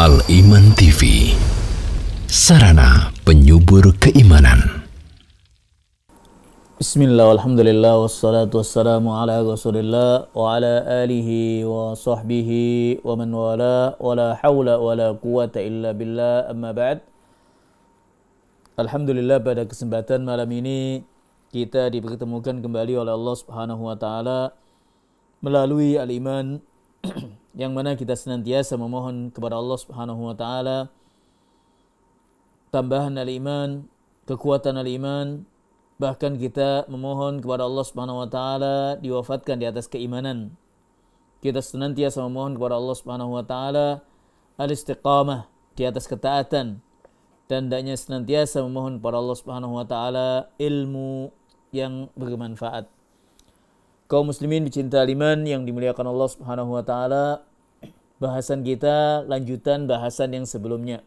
Al-Iman TV Sarana penyubur keimanan Bismillah, alhamdulillah, wassalatu wassalamu ala rasulillah wa ala alihi wa sahbihi wa man wala wa la hawla wa la quwata illa billah amma ba'd Alhamdulillah pada kesempatan malam ini kita dipertemukan kembali oleh Allah Subhanahu wa taala melalui Al-Iman yang mana kita senantiasa memohon kepada Allah Subhanahu wa taala tambahan al-iman, kekuatan al-iman, bahkan kita memohon kepada Allah Subhanahu wa taala diwafatkan di atas keimanan. Kita senantiasa memohon kepada Allah Subhanahu wa taala al-istiqamah di atas ketaatan dan hendaknya senantiasa memohon kepada Allah Subhanahu wa taala ilmu yang bermanfaat kaum muslimin pecinta liman yang dimuliakan Allah Subhanahu wa taala. Bahasan kita lanjutan bahasan yang sebelumnya.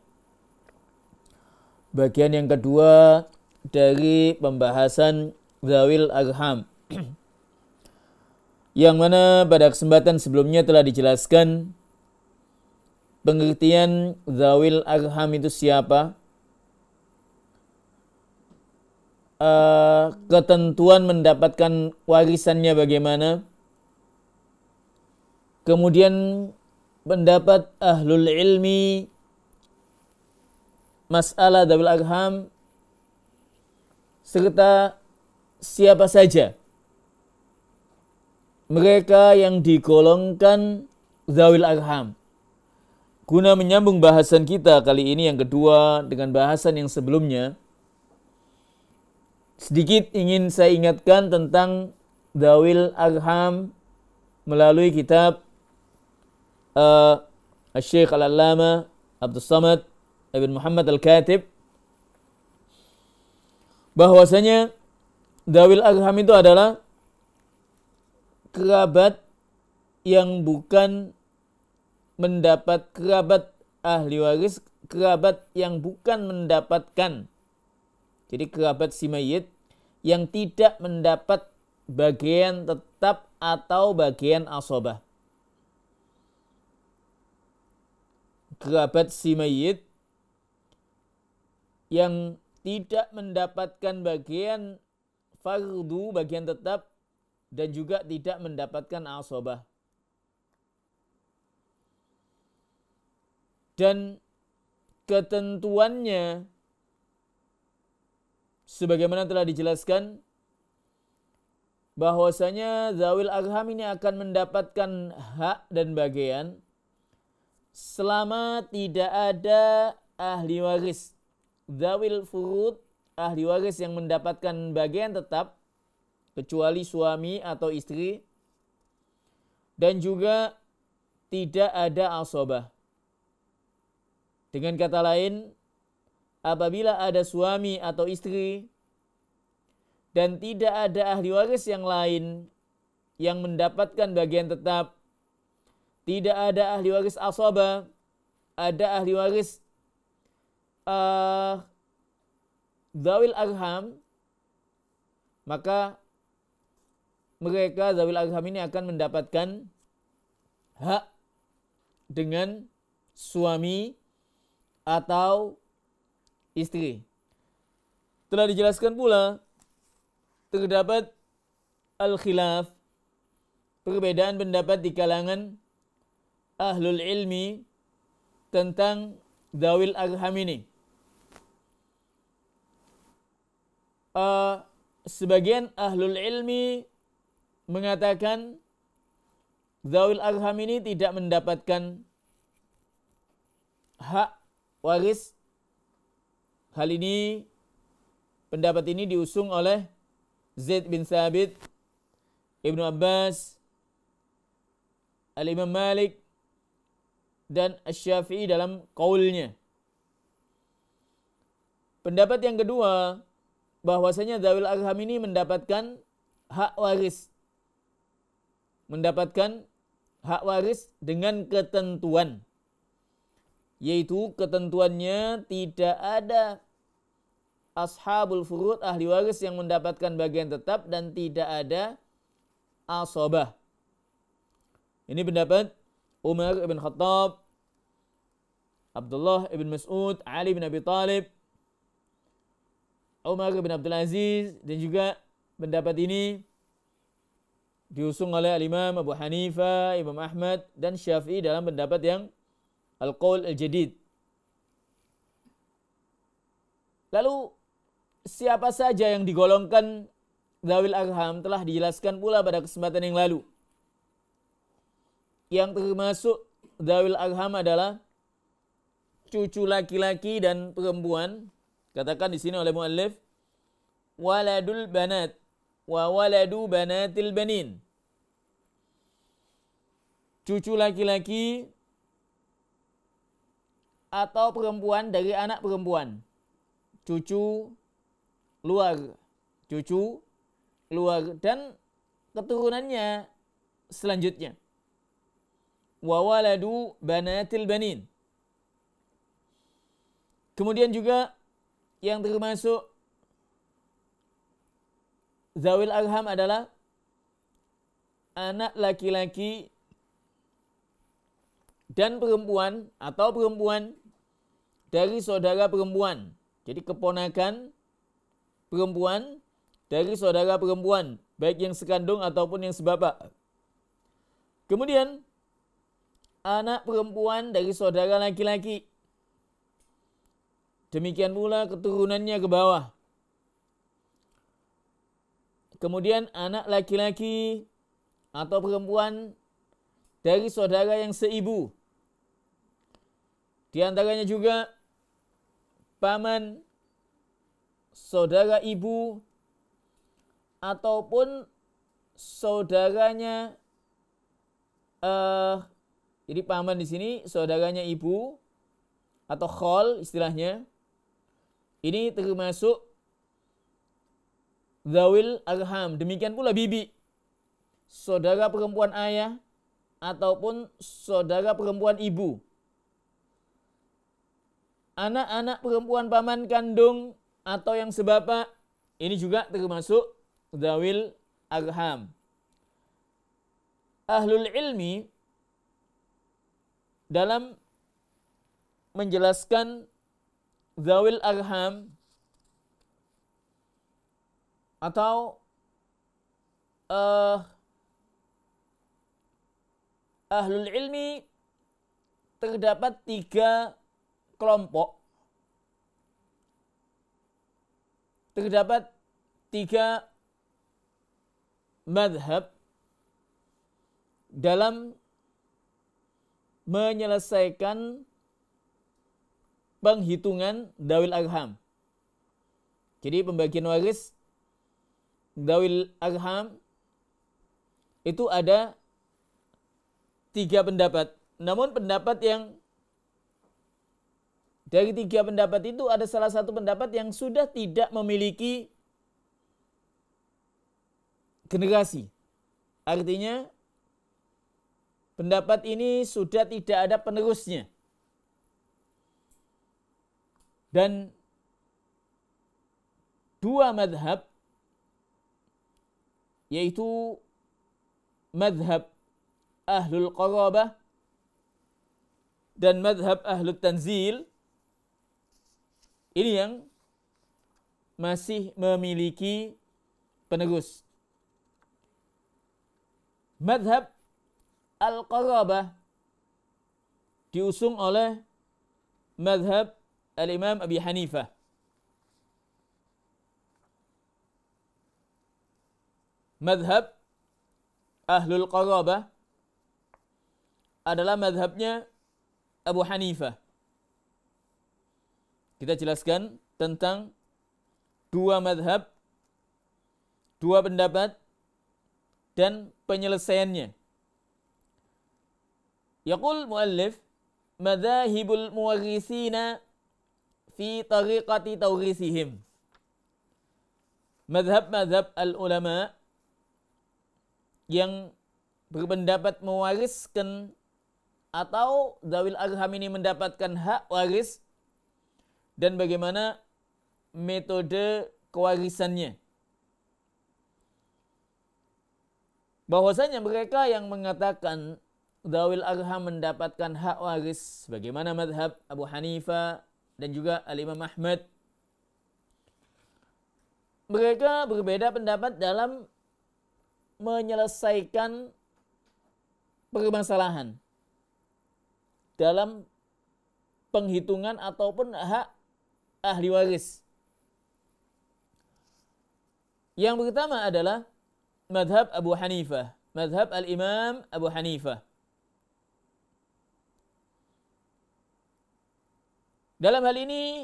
Bagian yang kedua dari pembahasan Zawil Arham. yang mana pada kesempatan sebelumnya telah dijelaskan pengertian Zawil Arham itu siapa, Eh, ketentuan mendapatkan warisannya bagaimana. Kemudian pendapat ahlul ilmi masalah double arham serta siapa saja mereka yang digolongkan zawil arham. Guna menyambung bahasan kita kali ini yang kedua dengan bahasan yang sebelumnya, Sedikit ingin saya ingatkan tentang Dawil Arham melalui kitab uh, eh, Syekh Al-Allama Abdul Samad Ibn Muhammad Al-Katib bahwasanya Dawil Arham itu adalah kerabat yang bukan mendapat kerabat ahli waris kerabat yang bukan mendapatkan jadi kerabat si mayit yang tidak mendapat bagian tetap atau bagian asobah. Kerabat si mayit yang tidak mendapatkan bagian fardu, bagian tetap, dan juga tidak mendapatkan asobah. Dan ketentuannya sebagaimana telah dijelaskan bahwasanya zawil arham ini akan mendapatkan hak dan bagian selama tidak ada ahli waris. Zawil furud ahli waris yang mendapatkan bagian tetap kecuali suami atau istri dan juga tidak ada asobah. Dengan kata lain, apabila ada suami atau istri dan tidak ada ahli waris yang lain yang mendapatkan bagian tetap, tidak ada ahli waris asoba, ada ahli waris uh, zawil arham, maka mereka zawil arham ini akan mendapatkan hak dengan suami atau istri. Telah dijelaskan pula terdapat al-khilaf perbedaan pendapat di kalangan ahlul ilmi tentang dawil arham ini. Uh, sebagian ahlul ilmi mengatakan Zawil Arham ini tidak mendapatkan hak waris Hal ini pendapat ini diusung oleh Zaid bin Sabit, Ibnu Abbas, Al-Imam Malik dan Asy-Syafi'i dalam kaulnya. Pendapat yang kedua bahwasanya Zawil Arham ini mendapatkan hak waris. Mendapatkan hak waris dengan ketentuan yaitu ketentuannya tidak ada ashabul furud ahli waris yang mendapatkan bagian tetap dan tidak ada asobah. Ini pendapat Umar ibn Khattab, Abdullah ibn Mas'ud, Ali bin Abi Talib, Umar ibn Abdul Aziz dan juga pendapat ini diusung oleh Imam Abu Hanifa, Imam Ahmad dan Syafi'i dalam pendapat yang al qawl al-jadid. Lalu siapa saja yang digolongkan Dawil Arham telah dijelaskan pula pada kesempatan yang lalu. Yang termasuk Dawil Arham adalah cucu laki-laki dan perempuan. Katakan di sini oleh muallif waladul banat wa waladu banatil banin. Cucu laki-laki atau perempuan dari anak perempuan. Cucu luar, cucu luar dan keturunannya selanjutnya. Wa waladu banatil banin. Kemudian juga yang termasuk zawil arham adalah anak laki-laki dan perempuan atau perempuan dari saudara perempuan. Jadi keponakan perempuan dari saudara perempuan, baik yang sekandung ataupun yang sebapa Kemudian anak perempuan dari saudara laki-laki. Demikian pula keturunannya ke bawah. Kemudian anak laki-laki atau perempuan dari saudara yang seibu. Di antaranya juga paman, saudara ibu, ataupun saudaranya. Uh, jadi paman di sini saudaranya ibu atau khol istilahnya. Ini termasuk zawil arham. Demikian pula bibi, saudara perempuan ayah ataupun saudara perempuan ibu anak-anak perempuan paman kandung atau yang sebapak ini juga termasuk zawil arham. Ahlul ilmi dalam menjelaskan zawil arham atau uh, ahlul ilmi terdapat tiga kelompok terdapat tiga madhab dalam menyelesaikan penghitungan dawil arham. Jadi pembagian waris dawil arham itu ada tiga pendapat. Namun pendapat yang dari tiga pendapat itu ada salah satu pendapat yang sudah tidak memiliki generasi. Artinya pendapat ini sudah tidak ada penerusnya. Dan dua madhab yaitu madhab ahlul qarabah dan madhab ahlul tanzil ini yang masih memiliki penegus. Madhab Al-Qarabah diusung oleh madhab Al-Imam Abi Hanifah. Madhab Ahlul Qarabah adalah madhabnya Abu Hanifah. Kita jelaskan tentang dua madhab, dua pendapat, dan penyelesaiannya. Yaqul muallif madhahibul muwarisina fi tariqati tawrisihim. Madhab-madhab al-ulama yang berpendapat mewariskan atau Zawil Arham ini mendapatkan hak waris dan bagaimana metode kewarisannya. Bahwasanya mereka yang mengatakan Dawil Arham mendapatkan hak waris bagaimana madhab Abu Hanifa dan juga Al-Imam Ahmad. Mereka berbeda pendapat dalam menyelesaikan permasalahan dalam penghitungan ataupun hak ahli waris. Yang pertama adalah madhab Abu Hanifah, madhab al-imam Abu Hanifah. Dalam hal ini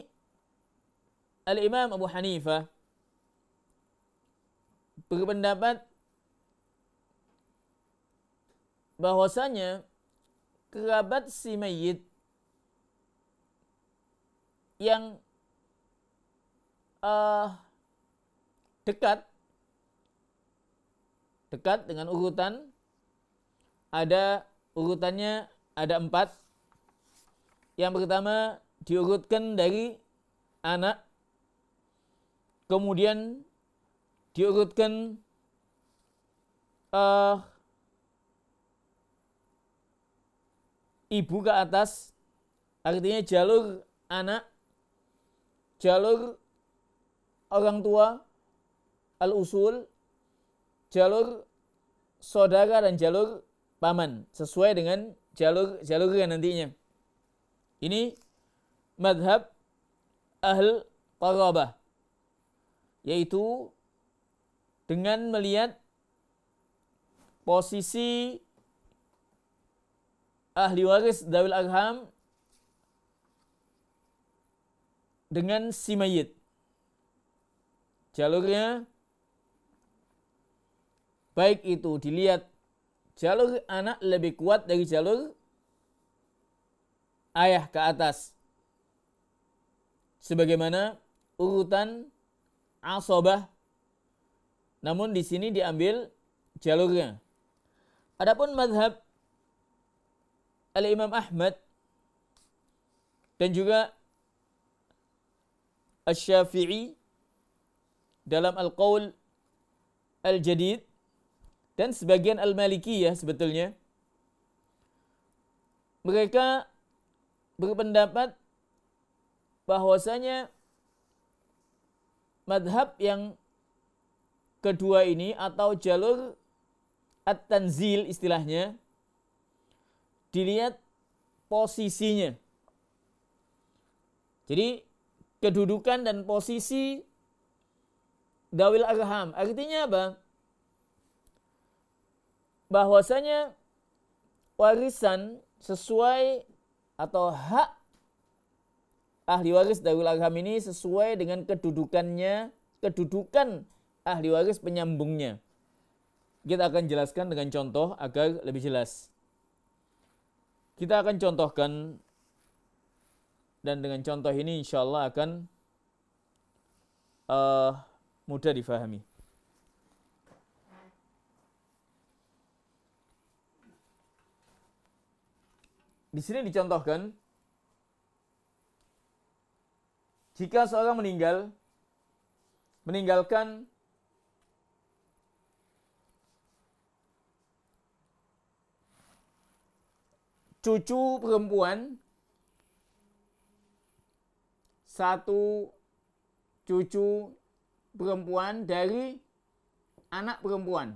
Al-Imam Abu Hanifah berpendapat bahwasanya kerabat si mayit yang uh, dekat dekat dengan urutan ada urutannya ada empat yang pertama diurutkan dari anak kemudian diurutkan uh, ibu ke atas artinya jalur anak jalur orang tua, al-usul, jalur saudara dan jalur paman sesuai dengan jalur jalur yang nantinya. Ini madhab ahl qarabah yaitu dengan melihat posisi ahli waris dawil arham dengan si mayit jalurnya baik itu dilihat jalur anak lebih kuat dari jalur ayah ke atas sebagaimana urutan asobah namun di sini diambil jalurnya adapun madhab al-imam Ahmad dan juga Asy-Syafi'i dalam al-qaul al-jadid dan sebagian al maliki ya sebetulnya mereka berpendapat bahwasanya madhab yang kedua ini atau jalur at-tanzil istilahnya dilihat posisinya. Jadi kedudukan dan posisi dawil arham. Artinya apa? Bahwasanya warisan sesuai atau hak ahli waris dawil arham ini sesuai dengan kedudukannya, kedudukan ahli waris penyambungnya. Kita akan jelaskan dengan contoh agar lebih jelas. Kita akan contohkan dan dengan contoh ini insya Allah akan uh, mudah difahami. Di sini dicontohkan jika seorang meninggal meninggalkan cucu perempuan satu cucu perempuan dari anak perempuan.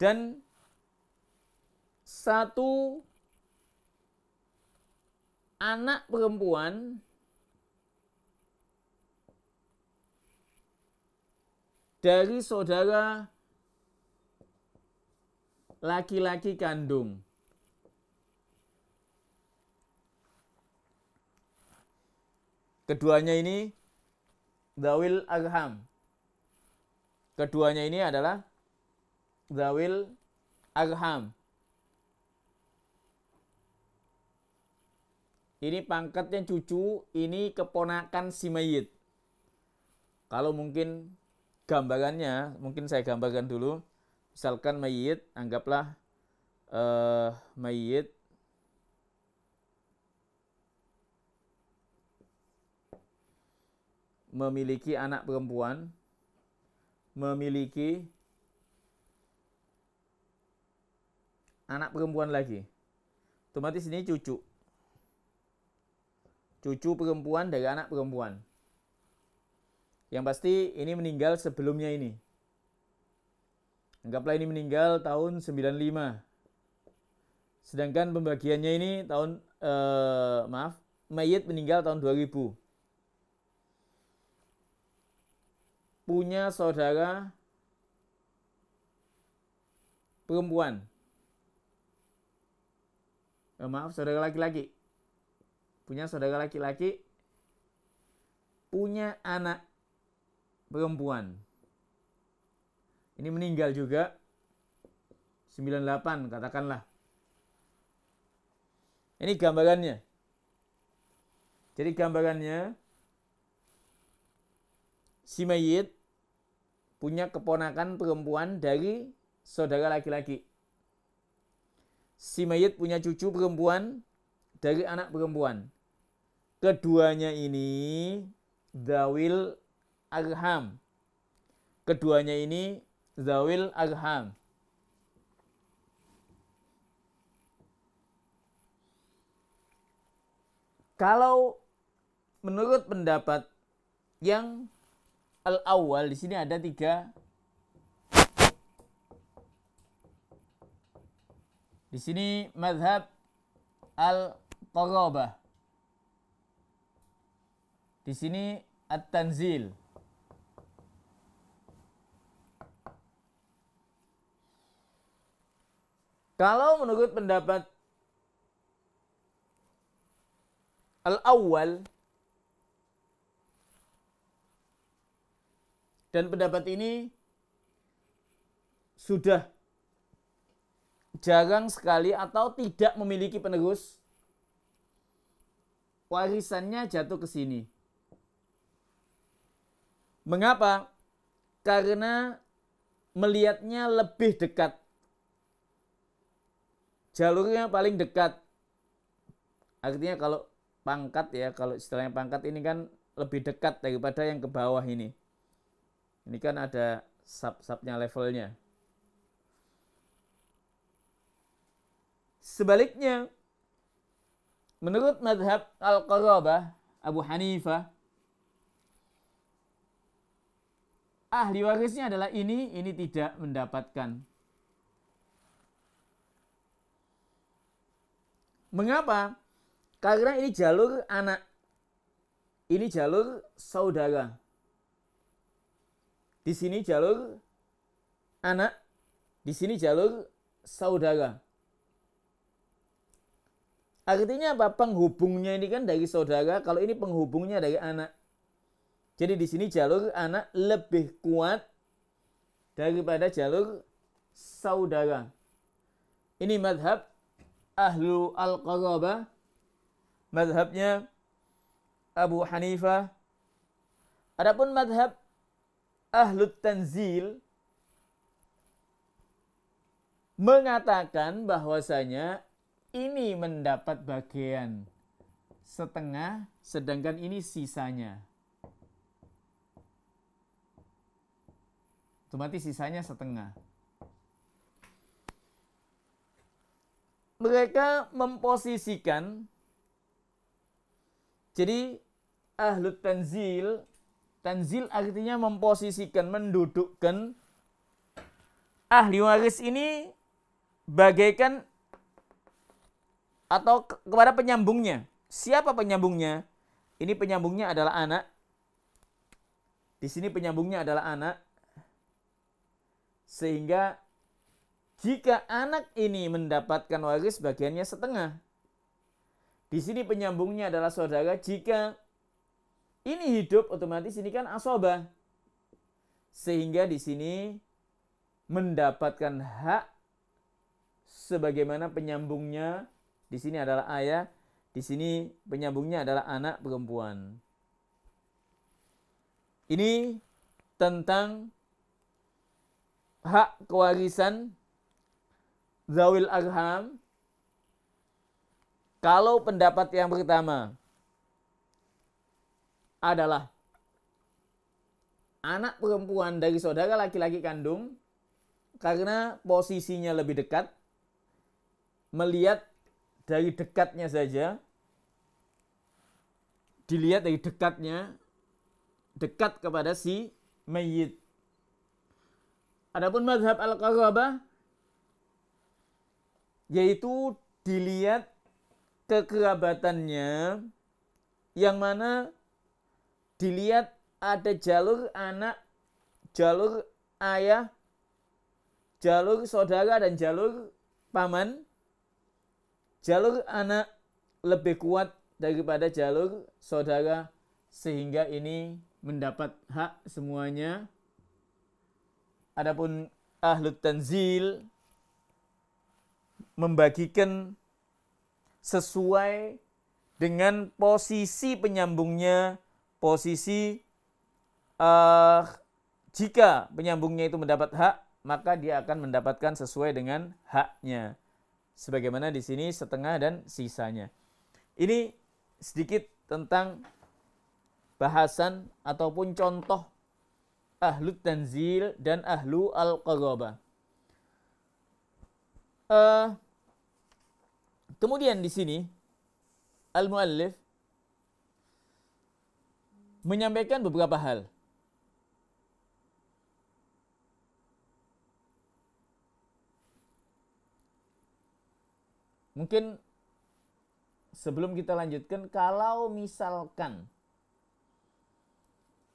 Dan satu anak perempuan dari saudara laki-laki kandung. Keduanya ini Dawil Arham. Keduanya ini adalah Dawil Arham. Ini pangkatnya cucu, ini keponakan si mayit. Kalau mungkin gambarannya, mungkin saya gambarkan dulu. Misalkan mayit, anggaplah uh, mayit memiliki anak perempuan, memiliki anak perempuan lagi. Otomatis ini cucu. Cucu perempuan dari anak perempuan. Yang pasti ini meninggal sebelumnya ini. Anggaplah ini meninggal tahun 95. Sedangkan pembagiannya ini tahun eh, maaf, mayit meninggal tahun 2000. punya saudara perempuan. Oh, maaf, saudara laki-laki. Punya saudara laki-laki. Punya anak perempuan. Ini meninggal juga. 98 katakanlah. Ini gambarannya. Jadi gambarannya si mayit punya keponakan perempuan dari saudara laki-laki. Si mayit punya cucu perempuan dari anak perempuan. Keduanya ini zawil arham. Keduanya ini zawil arham. Kalau menurut pendapat yang al awal di sini ada tiga Di sini madhab al-qarabah. Di sini at-tanzil. Kalau menurut pendapat al awal Dan pendapat ini sudah jarang sekali atau tidak memiliki penerus. Warisannya jatuh ke sini. Mengapa? Karena melihatnya lebih dekat. Jalurnya paling dekat. Artinya kalau pangkat ya, kalau istilahnya pangkat ini kan lebih dekat daripada yang ke bawah ini. Ini kan ada sub-subnya levelnya. Sebaliknya, menurut madhab Al-Qarabah, Abu Hanifah, ahli warisnya adalah ini, ini tidak mendapatkan. Mengapa? Karena ini jalur anak. Ini jalur saudara. Di sini jalur anak, di sini jalur saudara. Artinya apa? Penghubungnya ini kan dari saudara, kalau ini penghubungnya dari anak. Jadi di sini jalur anak lebih kuat daripada jalur saudara. Ini madhab ahlu al-qarabah. Madhabnya Abu Hanifah. Adapun madhab ahlu tanzil mengatakan bahwasanya ini mendapat bagian setengah sedangkan ini sisanya. Otomatis sisanya setengah. Mereka memposisikan jadi ahlu tanzil Tanzil artinya memposisikan, mendudukkan ahli waris ini bagaikan atau kepada penyambungnya. Siapa penyambungnya? Ini penyambungnya adalah anak. Di sini penyambungnya adalah anak. Sehingga jika anak ini mendapatkan waris bagiannya setengah. Di sini penyambungnya adalah saudara jika ini hidup otomatis ini kan asobah. Sehingga di sini mendapatkan hak sebagaimana penyambungnya di sini adalah ayah, di sini penyambungnya adalah anak perempuan. Ini tentang hak kewarisan zawil arham kalau pendapat yang pertama adalah anak perempuan dari saudara laki-laki kandung karena posisinya lebih dekat melihat dari dekatnya saja dilihat dari dekatnya dekat kepada si mayit. Adapun mazhab al-qarabah yaitu dilihat kekerabatannya yang mana dilihat ada jalur anak, jalur ayah, jalur saudara dan jalur paman. Jalur anak lebih kuat daripada jalur saudara sehingga ini mendapat hak semuanya. Adapun ahlut tanzil membagikan sesuai dengan posisi penyambungnya posisi uh, jika penyambungnya itu mendapat hak, maka dia akan mendapatkan sesuai dengan haknya. Sebagaimana di sini setengah dan sisanya. Ini sedikit tentang bahasan ataupun contoh ahlu tanzil dan ahlu al-qaraba. Uh, eh, kemudian di sini al-muallif menyampaikan beberapa hal. Mungkin sebelum kita lanjutkan, kalau misalkan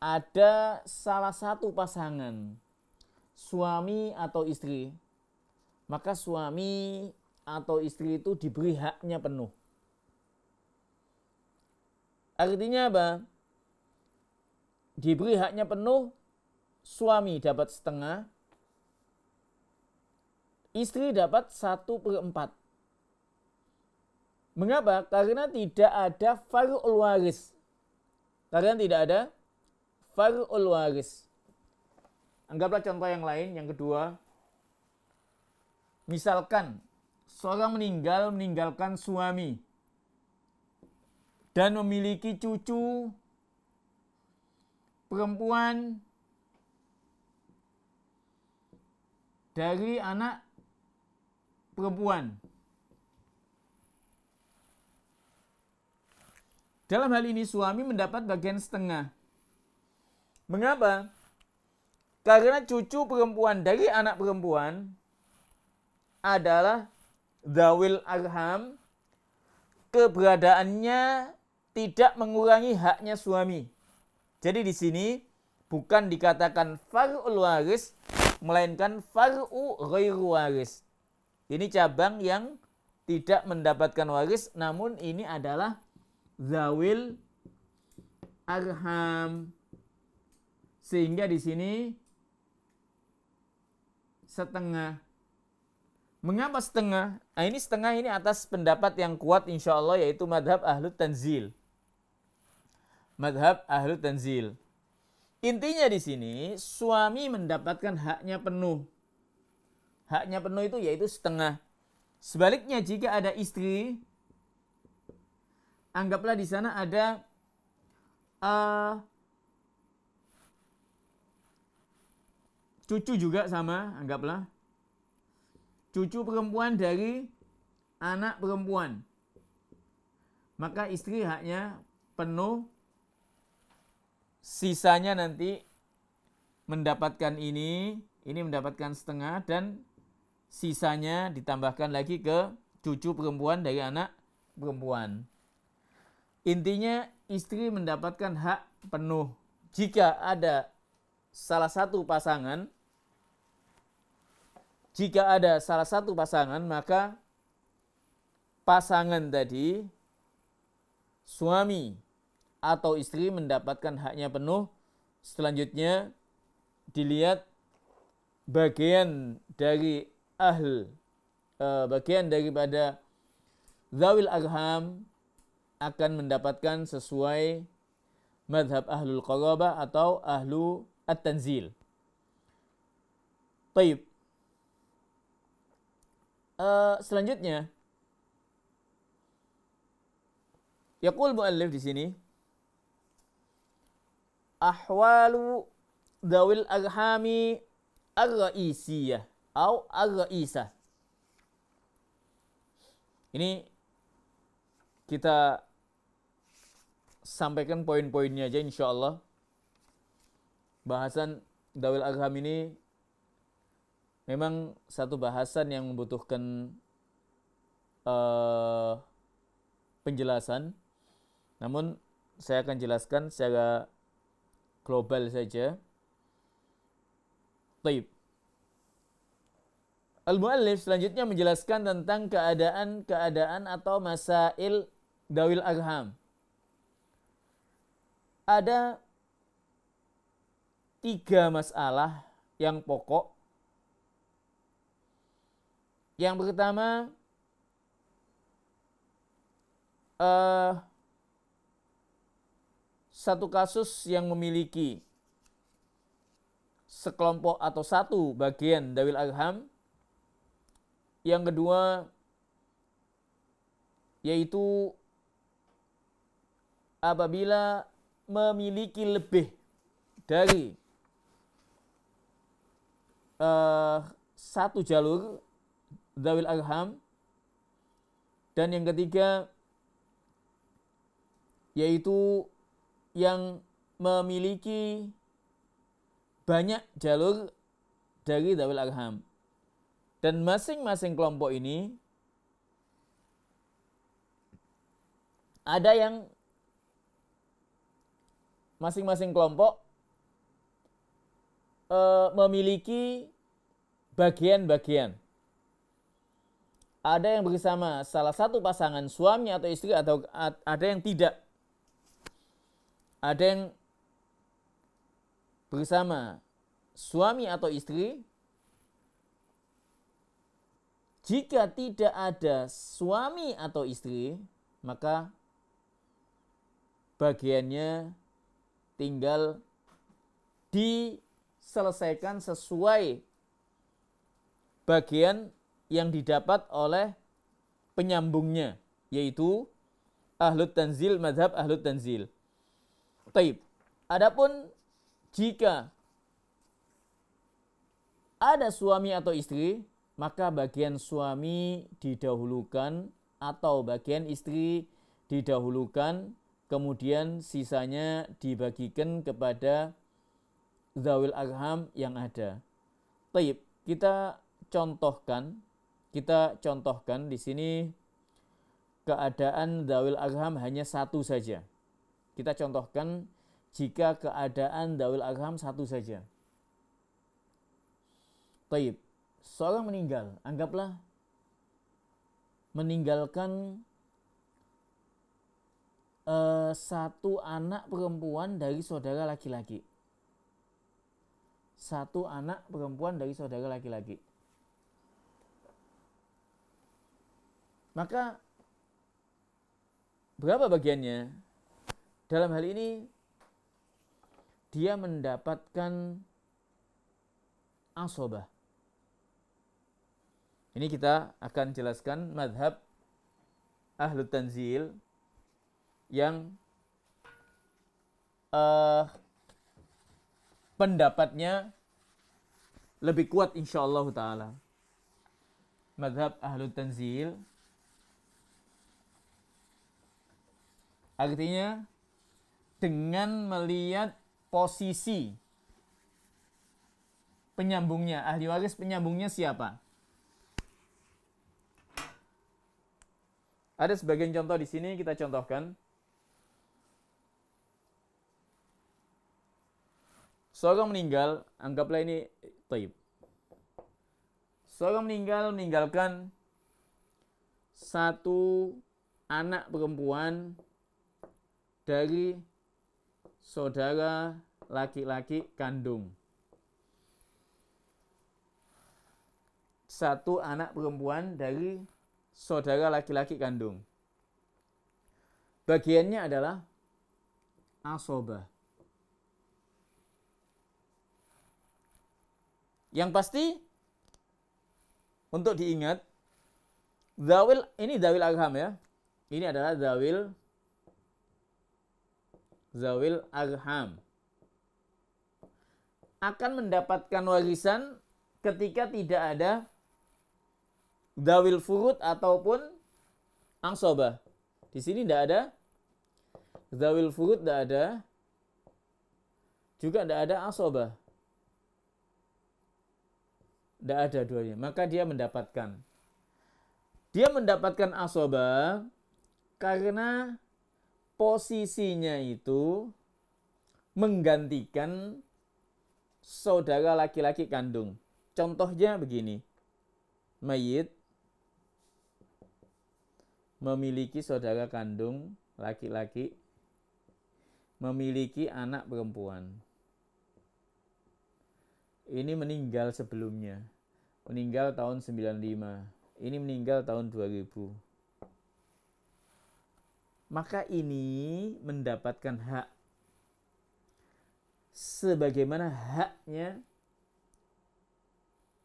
ada salah satu pasangan suami atau istri, maka suami atau istri itu diberi haknya penuh. Artinya apa? diberi haknya penuh, suami dapat setengah, istri dapat satu per empat. Mengapa? Karena tidak ada far'ul waris. Karena tidak ada far'ul waris. Anggaplah contoh yang lain, yang kedua. Misalkan seorang meninggal meninggalkan suami dan memiliki cucu perempuan dari anak perempuan. Dalam hal ini suami mendapat bagian setengah. Mengapa? Karena cucu perempuan dari anak perempuan adalah Dawil Arham keberadaannya tidak mengurangi haknya suami. Jadi di sini bukan dikatakan far'ul waris melainkan far'u ghairu waris. Ini cabang yang tidak mendapatkan waris namun ini adalah zawil arham. Sehingga di sini setengah. Mengapa setengah? Nah ini setengah ini atas pendapat yang kuat insya Allah yaitu madhab ahlu tanzil madhab ahlu tanzil. Intinya di sini suami mendapatkan haknya penuh. Haknya penuh itu yaitu setengah. Sebaliknya jika ada istri, anggaplah di sana ada uh, cucu juga sama, anggaplah cucu perempuan dari anak perempuan. Maka istri haknya penuh sisanya nanti mendapatkan ini, ini mendapatkan setengah dan sisanya ditambahkan lagi ke cucu perempuan dari anak perempuan. Intinya istri mendapatkan hak penuh jika ada salah satu pasangan jika ada salah satu pasangan maka pasangan tadi suami atau istri mendapatkan haknya penuh. Selanjutnya dilihat bagian dari ahl eh, bagian daripada zawil arham akan mendapatkan sesuai madhab ahlul qarabah atau ahlu at-tanzil. Taib. Uh, selanjutnya, Yaqul mu'allif di sini, ahwalu dawil arhami ar-ra'isiyah atau ar raisa Ini kita sampaikan poin-poinnya aja insya Allah. Bahasan Dawil Arham ini memang satu bahasan yang membutuhkan uh, penjelasan. Namun saya akan jelaskan secara global saja. Taib. Al-Mu'allif selanjutnya menjelaskan tentang keadaan-keadaan atau masail dawil arham. Ada tiga masalah yang pokok. Yang pertama, uh, satu kasus yang memiliki sekelompok atau satu bagian dawil agham. Yang kedua yaitu apabila memiliki lebih dari uh, satu jalur dawil arham dan yang ketiga yaitu yang memiliki banyak jalur dari Dawil Arham. Dan masing-masing kelompok ini ada yang masing-masing kelompok e, memiliki bagian-bagian. Ada yang bersama salah satu pasangan suami atau istri atau ada yang tidak ada yang bersama suami atau istri jika tidak ada suami atau istri, maka bagiannya tinggal diselesaikan sesuai bagian yang didapat oleh penyambungnya, yaitu ahlut tanzil, madhab ahlut tanzil. Taib. Adapun jika ada suami atau istri, maka bagian suami didahulukan atau bagian istri didahulukan, kemudian sisanya dibagikan kepada zawil arham yang ada. Taib, kita contohkan, kita contohkan di sini keadaan zawil arham hanya satu saja. Kita contohkan jika keadaan dawil arham satu saja. Taib, seorang meninggal, anggaplah meninggalkan uh, satu anak perempuan dari saudara laki-laki. Satu anak perempuan dari saudara laki-laki. Maka berapa bagiannya? Dalam hal ini dia mendapatkan asobah. Ini kita akan jelaskan madhab ahlu tanzil yang uh, pendapatnya lebih kuat insyaallah taala. Madhab ahlu tanzil artinya dengan melihat posisi penyambungnya. Ahli waris penyambungnya siapa? Ada sebagian contoh di sini kita contohkan. Seorang meninggal, anggaplah ini taib. Seorang meninggal meninggalkan satu anak perempuan dari saudara laki-laki kandung. Satu anak perempuan dari saudara laki-laki kandung. Bagiannya adalah asobah. Yang pasti untuk diingat zawil ini zawil arham ya. Ini adalah zawil zawil arham akan mendapatkan warisan ketika tidak ada zawil furud ataupun angsobah. Di sini tidak ada zawil furud tidak ada juga tidak ada angsobah. Tidak ada duanya. Maka dia mendapatkan. Dia mendapatkan asobah karena posisinya itu menggantikan saudara laki-laki kandung. Contohnya begini. Mayit memiliki saudara kandung laki-laki memiliki anak perempuan. Ini meninggal sebelumnya. Meninggal tahun 95. Ini meninggal tahun 2000 maka ini mendapatkan hak sebagaimana haknya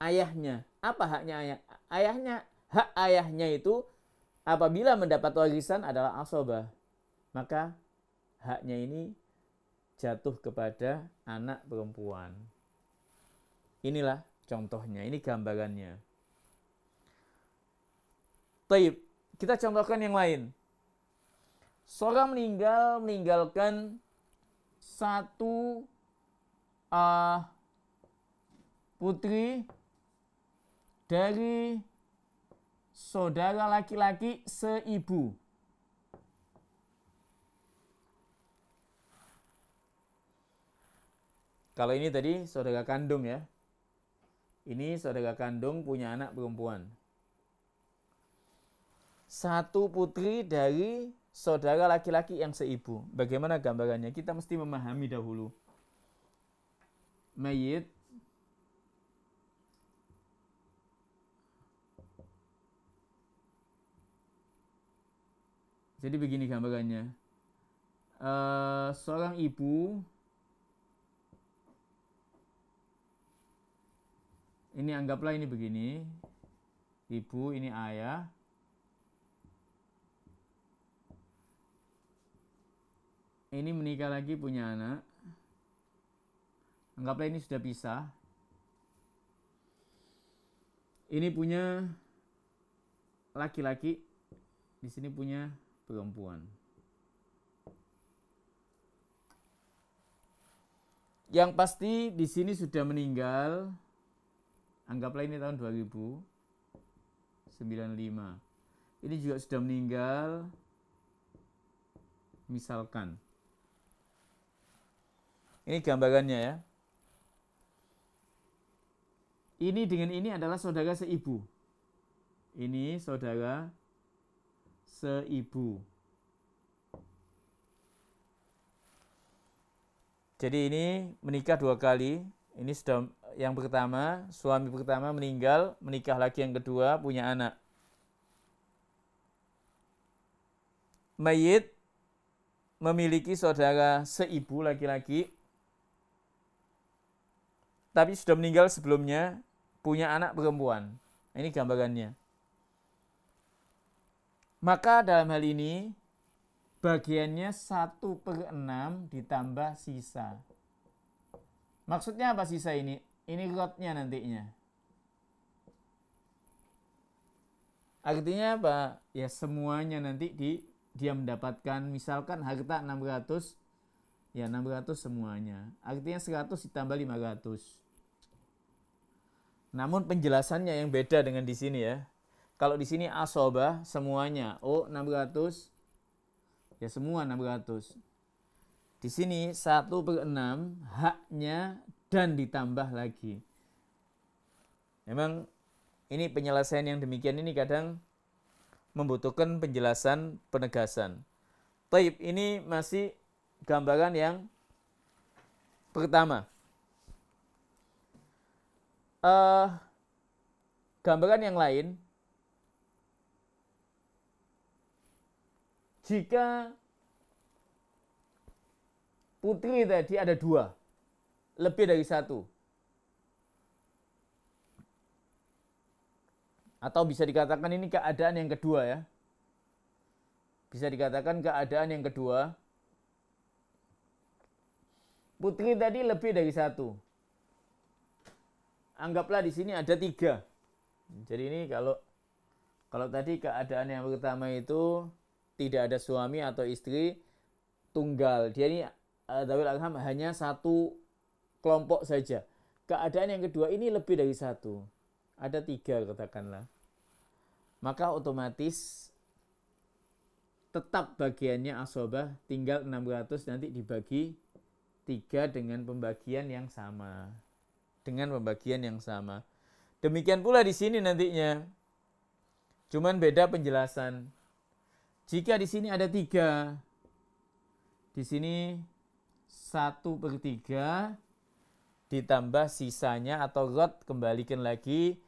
ayahnya. Apa haknya ayah? Ayahnya hak ayahnya itu apabila mendapat warisan adalah asobah. Maka haknya ini jatuh kepada anak perempuan. Inilah contohnya, ini gambarannya. Taib, kita contohkan yang lain seorang meninggal meninggalkan satu uh, putri dari saudara laki-laki seibu. Kalau ini tadi saudara kandung ya. Ini saudara kandung punya anak perempuan. Satu putri dari saudara laki-laki yang seibu. Bagaimana gambarannya? Kita mesti memahami dahulu. Mayit Jadi begini gambarannya. Uh, seorang ibu ini anggaplah ini begini. Ibu ini ayah ini menikah lagi punya anak anggaplah ini sudah pisah ini punya laki-laki di sini punya perempuan yang pasti di sini sudah meninggal anggaplah ini tahun 2095 ini juga sudah meninggal misalkan ini gambarannya ya. Ini dengan ini adalah saudara seibu. Ini saudara seibu. Jadi ini menikah dua kali. Ini sudah yang pertama, suami pertama meninggal, menikah lagi yang kedua, punya anak. Mayit memiliki saudara seibu laki-laki tapi sudah meninggal sebelumnya, punya anak perempuan. Ini gambarannya. Maka dalam hal ini, bagiannya 1 per 6 ditambah sisa. Maksudnya apa sisa ini? Ini rotnya nantinya. Artinya apa? Ya semuanya nanti di, dia mendapatkan misalkan harta 600 Ya, 600 semuanya. Artinya 100 ditambah 500. Namun penjelasannya yang beda dengan di sini ya. Kalau di sini asoba semuanya. Oh, 600. Ya, semua 600. Di sini 1 per 6 haknya dan ditambah lagi. Memang ini penyelesaian yang demikian ini kadang membutuhkan penjelasan penegasan. Taib ini masih gambaran yang pertama. Uh, gambaran yang lain, jika putri tadi ada dua, lebih dari satu, atau bisa dikatakan ini keadaan yang kedua ya, bisa dikatakan keadaan yang kedua, Putri tadi lebih dari satu. Anggaplah di sini ada tiga. Jadi ini kalau kalau tadi keadaan yang pertama itu tidak ada suami atau istri tunggal. Dia ini eh, Dawil Arham hanya satu kelompok saja. Keadaan yang kedua ini lebih dari satu. Ada tiga katakanlah. Maka otomatis tetap bagiannya asobah tinggal 600 nanti dibagi tiga dengan pembagian yang sama. Dengan pembagian yang sama. Demikian pula di sini nantinya. Cuman beda penjelasan. Jika di sini ada tiga, di sini satu per tiga ditambah sisanya atau rot kembalikan lagi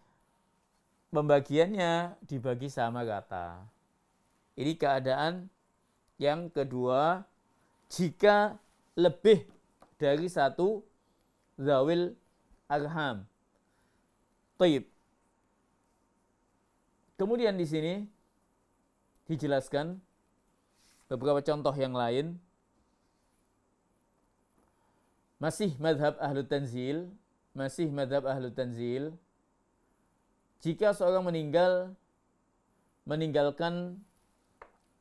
pembagiannya dibagi sama kata. Ini keadaan yang kedua jika lebih dari satu zawil arham. Taib. Kemudian di sini dijelaskan beberapa contoh yang lain. Masih madhab ahlu tanzil, masih madhab ahlu tanzil, jika seorang meninggal, meninggalkan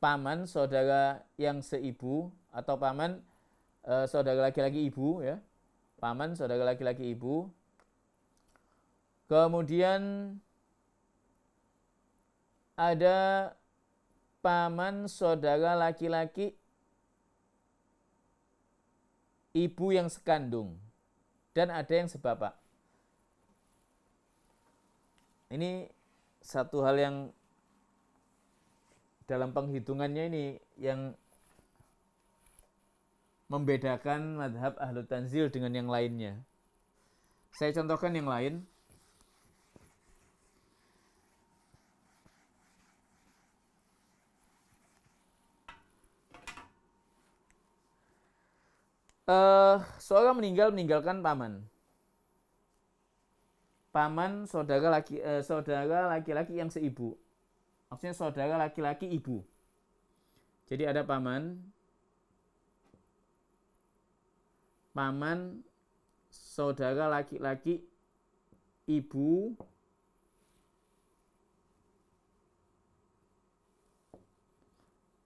paman, saudara yang seibu, atau paman Eh, saudara laki-laki ibu ya. Paman saudara laki-laki ibu. Kemudian ada paman saudara laki-laki ibu yang sekandung dan ada yang sebapak. Ini satu hal yang dalam penghitungannya ini yang membedakan madhab ahlu tanzil dengan yang lainnya. Saya contohkan yang lain. Uh, seorang meninggal meninggalkan paman. Paman saudara laki uh, saudara laki-laki yang seibu. Maksudnya saudara laki-laki ibu. Jadi ada paman, paman, saudara laki-laki, ibu,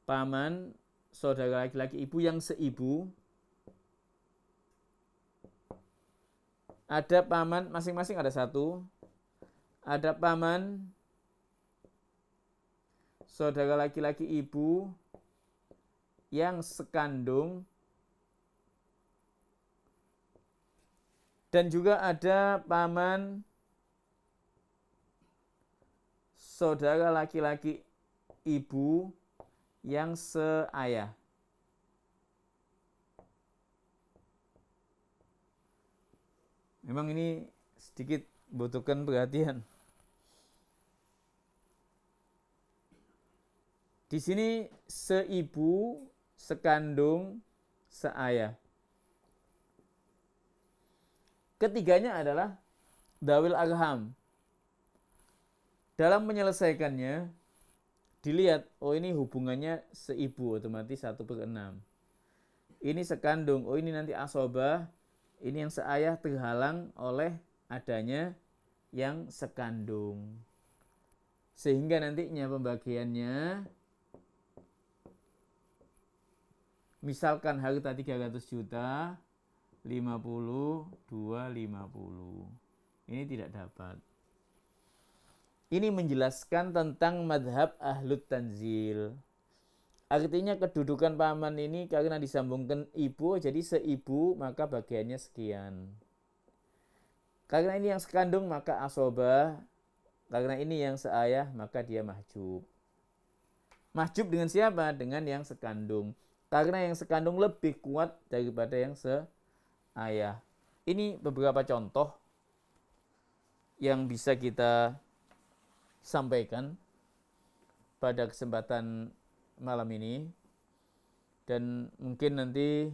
paman, saudara laki-laki, ibu yang seibu, ada paman masing-masing ada satu, ada paman, saudara laki-laki, ibu yang sekandung, Dan juga ada paman saudara laki-laki ibu yang seayah. Memang ini sedikit butuhkan perhatian. Di sini seibu, sekandung, seayah. Ketiganya adalah dawil arham. Dalam menyelesaikannya, dilihat, oh ini hubungannya seibu, otomatis satu per enam. Ini sekandung, oh ini nanti asobah, ini yang seayah terhalang oleh adanya yang sekandung. Sehingga nantinya pembagiannya, misalkan harta 300 juta, 50, 50. Ini tidak dapat. Ini menjelaskan tentang madhab ahlut tanzil. Artinya kedudukan paman ini karena disambungkan ibu, jadi seibu maka bagiannya sekian. Karena ini yang sekandung maka asobah, karena ini yang seayah maka dia mahjub. Mahjub dengan siapa? Dengan yang sekandung. Karena yang sekandung lebih kuat daripada yang se Nah ini beberapa contoh yang bisa kita sampaikan pada kesempatan malam ini dan mungkin nanti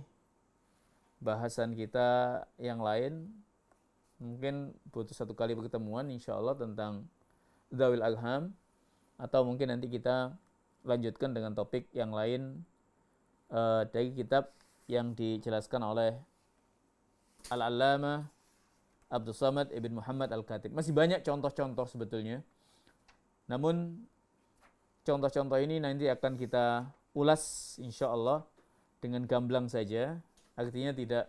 bahasan kita yang lain mungkin butuh satu kali pertemuan insya Allah tentang dawil Alham atau mungkin nanti kita lanjutkan dengan topik yang lain uh, dari kitab yang dijelaskan oleh al allama Abdul Samad Ibn Muhammad Al-Khatib. Masih banyak contoh-contoh sebetulnya. Namun contoh-contoh ini nanti akan kita ulas insya Allah dengan gamblang saja. Artinya tidak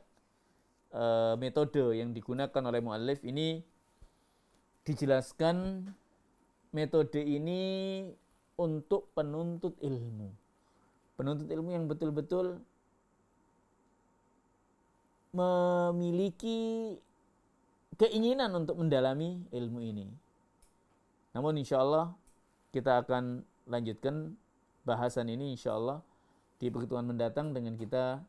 e, metode yang digunakan oleh mu'alif ini dijelaskan metode ini untuk penuntut ilmu. Penuntut ilmu yang betul-betul memiliki keinginan untuk mendalami ilmu ini. Namun insya Allah kita akan lanjutkan bahasan ini insya Allah di pertemuan mendatang dengan kita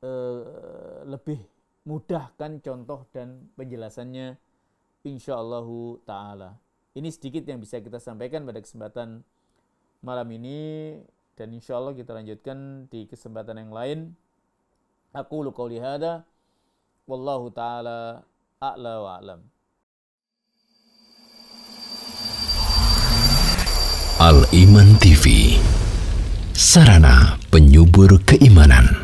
uh, lebih mudahkan contoh dan penjelasannya insya Allah ta'ala. Ini sedikit yang bisa kita sampaikan pada kesempatan malam ini dan insya Allah kita lanjutkan di kesempatan yang lain. Aqulu kau hadha wallahu ta'ala a'la wa a'lam. Al Iman TV Sarana Penyubur Keimanan